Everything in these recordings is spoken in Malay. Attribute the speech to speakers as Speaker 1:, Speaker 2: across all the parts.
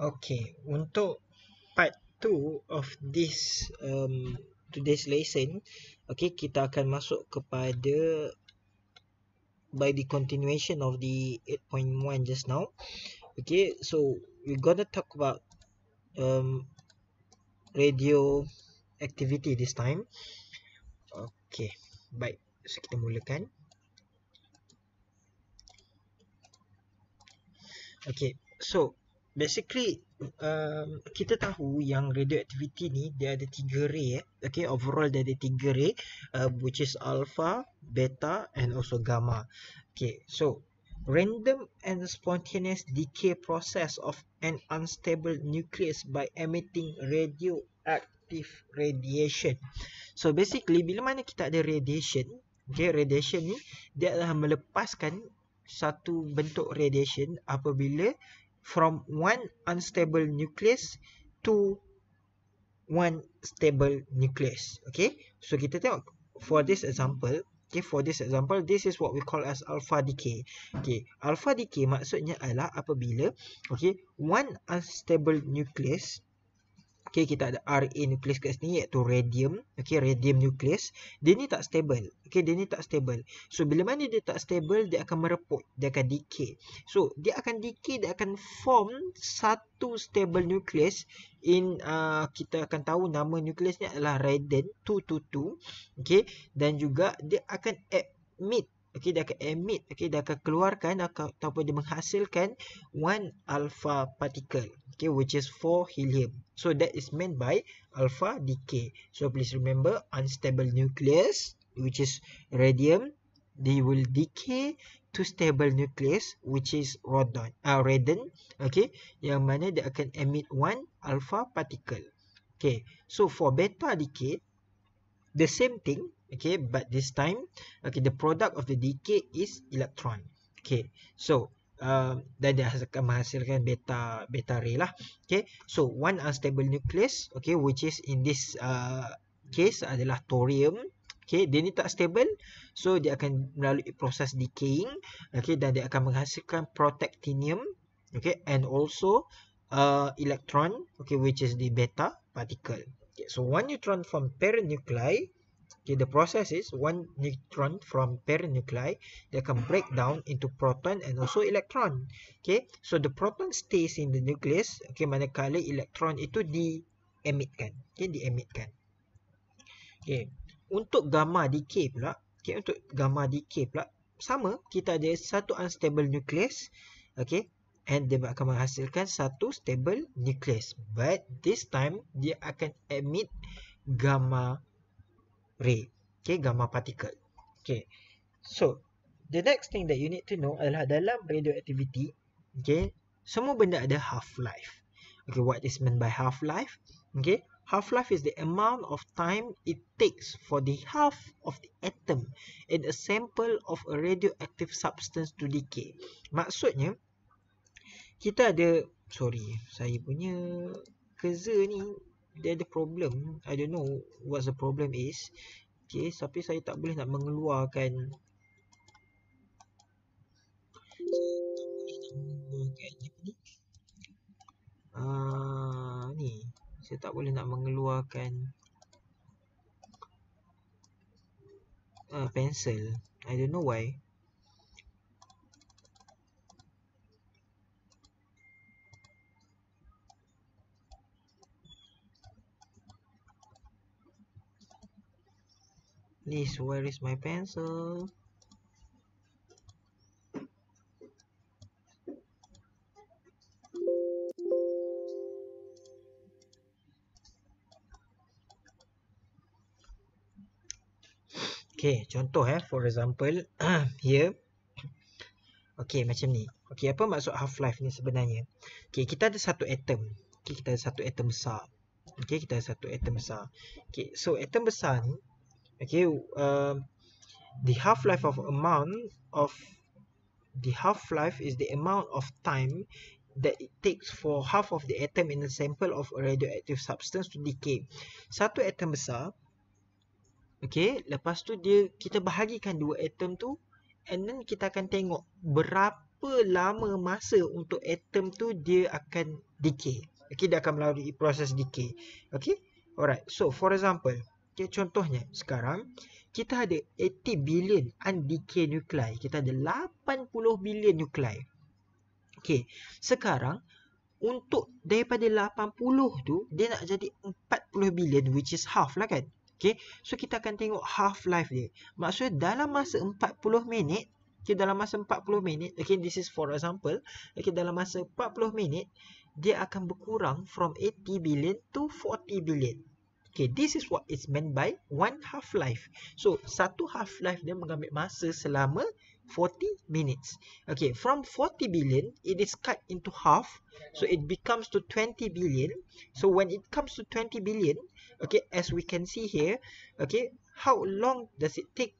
Speaker 1: Okay, untuk part Two of this um, today's lesson, okay, kita akan masuk kepada by the continuation of the 8.1 just now. Okay, so we gonna talk about um, radio activity this time. Okay, baik. So, kita mulakan. Okay, so basically um, kita tahu yang radioactivity ni dia ada tiga ray eh. Okay, overall dia ada tiga ray uh, which is alpha, beta and also gamma. Okay, so random and spontaneous decay process of an unstable nucleus by emitting radioactive radiation. So basically bila mana kita ada radiation, okay, radiation ni dia adalah melepaskan satu bentuk radiation apabila from one unstable nucleus to one stable nucleus. Okay, so kita tengok for this example. Okay, for this example, this is what we call as alpha decay. Okay, alpha decay maksudnya adalah apabila okay, one unstable nucleus Okay, kita ada RA nucleus kat sini iaitu radium. Okay, radium nucleus. Dia ni tak stable. Okay, dia ni tak stable. So, bila mana dia tak stable, dia akan mereput. Dia akan decay. So, dia akan decay, dia akan form satu stable nucleus. In uh, Kita akan tahu nama nucleusnya adalah radon 222. Okay, dan juga dia akan admit okey dia akan emit okey dia akan keluarkan ataupun dia menghasilkan one alpha particle okey which is 4 helium so that is meant by alpha decay so please remember unstable nucleus which is radium they will decay to stable nucleus which is radon ah uh, radon okey yang mana dia akan emit one alpha particle okey so for beta decay the same thing okay but this time okay the product of the decay is electron okay so um, dan uh, dia akan menghasilkan beta beta ray lah okay so one unstable nucleus okay which is in this uh, case adalah thorium okay dia ni tak stable so dia akan melalui proses decaying okay dan dia akan menghasilkan protactinium okay and also uh, electron okay which is the beta particle okay so one neutron from parent nuclei Okay, the process is one neutron from parent nuclei that can break down into proton and also electron. Okay, so the proton stays in the nucleus. Okay, mana kali elektron itu diemitkan. Okay, diemitkan. Okay, untuk gamma decay pula, okay, untuk gamma decay pula, sama kita ada satu unstable nucleus. Okay, and dia akan menghasilkan satu stable nucleus. But this time, dia akan emit gamma ray. Okay, gamma particle. Okay, so the next thing that you need to know adalah dalam radioactivity, okay, semua benda ada half-life. Okay, what is meant by half-life? Okay, half-life is the amount of time it takes for the half of the atom in a sample of a radioactive substance to decay. Maksudnya, kita ada, sorry, saya punya kerja ni dia ada problem I don't know what the problem is okay tapi saya tak boleh nak mengeluarkan Uh, ni saya tak boleh nak mengeluarkan uh, pencil I don't know why This where is my pencil? Okay, contoh eh, for example, here. Okay, macam ni. Okay, apa maksud half-life ni sebenarnya? Okay, kita ada satu atom. Okay, kita ada satu atom besar. Okay, kita ada satu atom besar. Okay, so atom besar ni, okay um the half life of amount of the half life is the amount of time that it takes for half of the atom in a sample of a radioactive substance to decay satu atom besar okay lepas tu dia kita bahagikan dua atom tu and then kita akan tengok berapa lama masa untuk atom tu dia akan decay okay dia akan melalui proses decay okay alright so for example Okay, contohnya sekarang kita ada 80 billion undecayed nuclei. Kita ada 80 billion nuclei. Okay, sekarang untuk daripada 80 tu dia nak jadi 40 billion which is half lah kan. Okay, so kita akan tengok half life dia. Maksudnya dalam masa 40 minit Okay, dalam masa 40 minit, okay, this is for example. Okay, dalam masa 40 minit, dia akan berkurang from 80 billion to 40 billion. Okay, this is what is meant by one half-life. So, satu half-life dia mengambil masa selama 40 minutes. Okay, from 40 billion, it is cut into half. So, it becomes to 20 billion. So, when it comes to 20 billion, okay, as we can see here, okay, how long does it take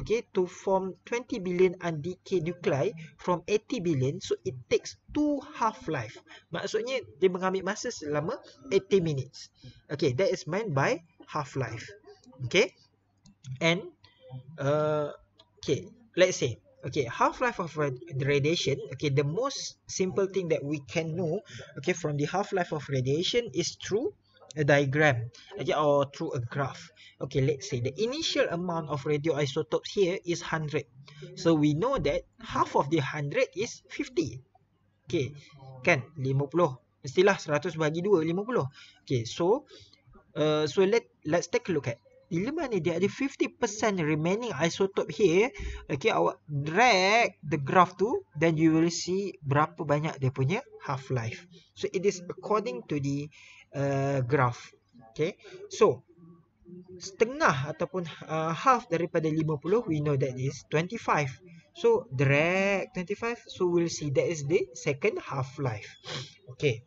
Speaker 1: okay, to form 20 billion and decay nuclei from 80 billion. So, it takes two half-life. Maksudnya, dia mengambil masa selama 80 minutes. Okay, that is meant by half-life. Okay. And, uh, okay, let's say, okay, half-life of radiation, okay, the most simple thing that we can know, okay, from the half-life of radiation is through a diagram or through a graph. Okay, let's say the initial amount of radioisotopes here is 100. So we know that half of the 100 is 50. Okay, kan? 50. Mestilah 100 bagi 2, 50. Okay, so uh, so let let's take a look at. Di mana ni, dia ada 50% remaining isotope here. Okay, awak drag the graph tu. Then you will see berapa banyak dia punya half-life. So, it is according to the uh, eh, graf. Okay. So, setengah ataupun uh, half daripada 50, we know that is 25. So, drag 25. So, we'll see that is the second half-life. Okay.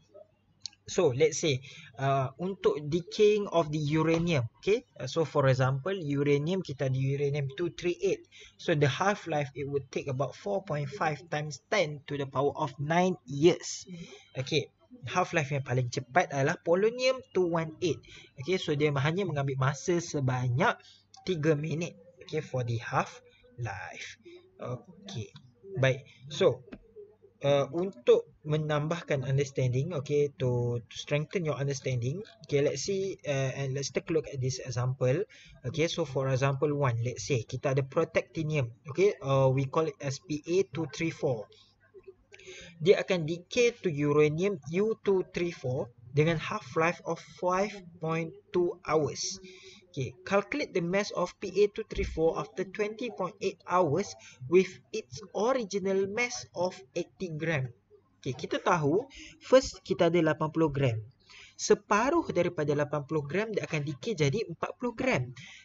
Speaker 1: So, let's say, uh, untuk decaying of the uranium, okay? So, for example, uranium, kita ada uranium 238. So, the half-life, it would take about 4.5 times 10 to the power of 9 years. Okay half life yang paling cepat adalah polonium 218. Okey so dia hanya mengambil masa sebanyak 3 minit okey for the half life. Okey. Baik. So uh, untuk menambahkan understanding okey to, to strengthen your understanding, okay let's see uh, and let's take a look at this example. Okey so for example 1 let's say kita ada protactinium. Okey uh, we call it SPA234 dia akan decay to uranium U-234 dengan half-life of 5.2 hours. Okay, calculate the mass of Pa-234 after 20.8 hours with its original mass of 80 gram. Okay, kita tahu first kita ada 80 gram. Separuh daripada 80 gram dia akan decay jadi 40 gram.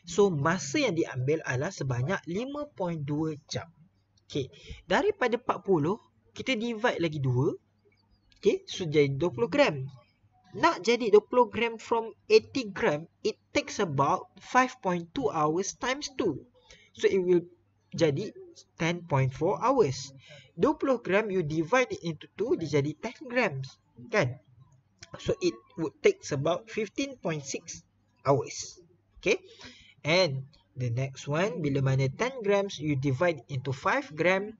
Speaker 1: So, masa yang diambil adalah sebanyak 5.2 jam. Okay, daripada 40, kita divide lagi 2. Okay, so jadi 20 gram. Nak jadi 20 gram from 80 gram, it takes about 5.2 hours times 2. So, it will jadi 10.4 hours. 20 gram, you divide it into 2, dia jadi 10 grams. Kan? So, it would takes about 15.6 hours. Okay? And, the next one, bila mana 10 grams, you divide into 5 gram,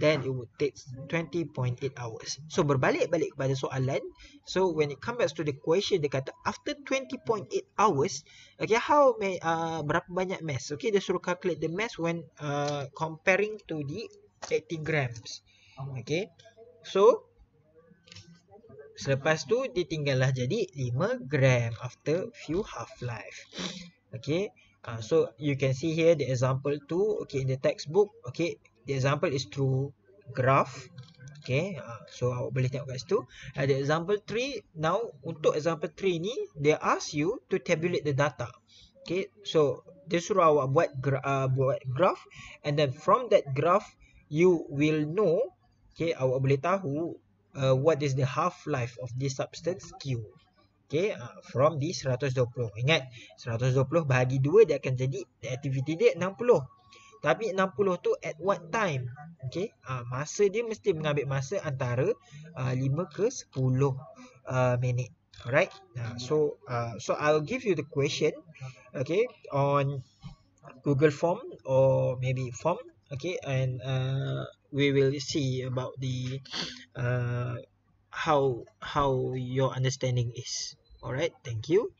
Speaker 1: then it would take 20.8 hours. So berbalik-balik kepada soalan, so when it comes back to the question, dia kata after 20.8 hours, okay, how may, uh, berapa banyak mass? Okay, dia suruh calculate the mass when uh, comparing to the 80 grams. Okay, so selepas tu ditinggallah jadi 5 gram after few half-life. Okay, Uh, so you can see here the example two. Okay, in the textbook. Okay, the example is through graph. Okay, uh, so awak boleh tengok kat situ. Uh, the example three. Now untuk example three ni, they ask you to tabulate the data. Okay, so dia suruh awak buat gra uh, buat graph, and then from that graph, you will know. Okay, awak boleh tahu uh, what is the half life of this substance Q. Okay, ah, from di 120. Ingat, 120 bahagi 2 dia akan jadi activity dia 60. Tapi 60 tu at what time? Okay, uh, ah, masa dia mesti mengambil masa antara uh, ah, 5 ke 10 uh, minit. Alright, uh, so uh, so I'll give you the question, okay, on Google form or maybe form, okay, and uh, we will see about the how how your understanding is all right thank you